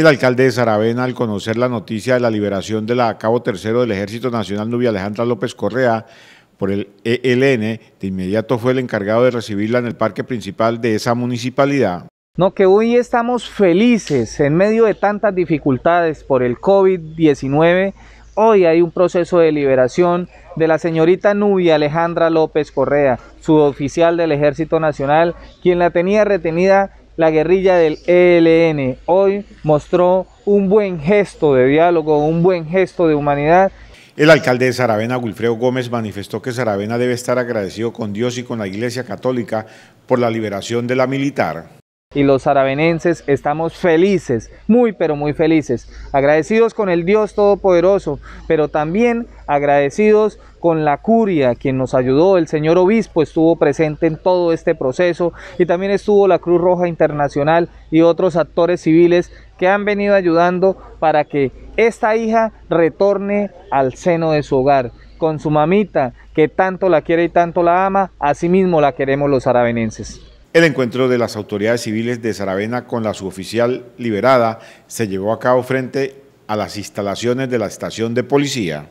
El alcalde de Saravena, al conocer la noticia de la liberación de la cabo tercero del Ejército Nacional Nubia Alejandra López Correa por el ELN, de inmediato fue el encargado de recibirla en el parque principal de esa municipalidad. No, que hoy estamos felices en medio de tantas dificultades por el COVID-19. Hoy hay un proceso de liberación de la señorita Nubia Alejandra López Correa, su oficial del Ejército Nacional, quien la tenía retenida la guerrilla del ELN hoy mostró un buen gesto de diálogo, un buen gesto de humanidad. El alcalde de Saravena, Wilfredo Gómez, manifestó que Saravena debe estar agradecido con Dios y con la Iglesia Católica por la liberación de la militar y los aravenenses estamos felices, muy pero muy felices, agradecidos con el Dios Todopoderoso, pero también agradecidos con la curia, quien nos ayudó, el señor obispo estuvo presente en todo este proceso y también estuvo la Cruz Roja Internacional y otros actores civiles que han venido ayudando para que esta hija retorne al seno de su hogar con su mamita que tanto la quiere y tanto la ama, asimismo la queremos los aravenenses. El encuentro de las autoridades civiles de Saravena con la suboficial liberada se llevó a cabo frente a las instalaciones de la estación de policía.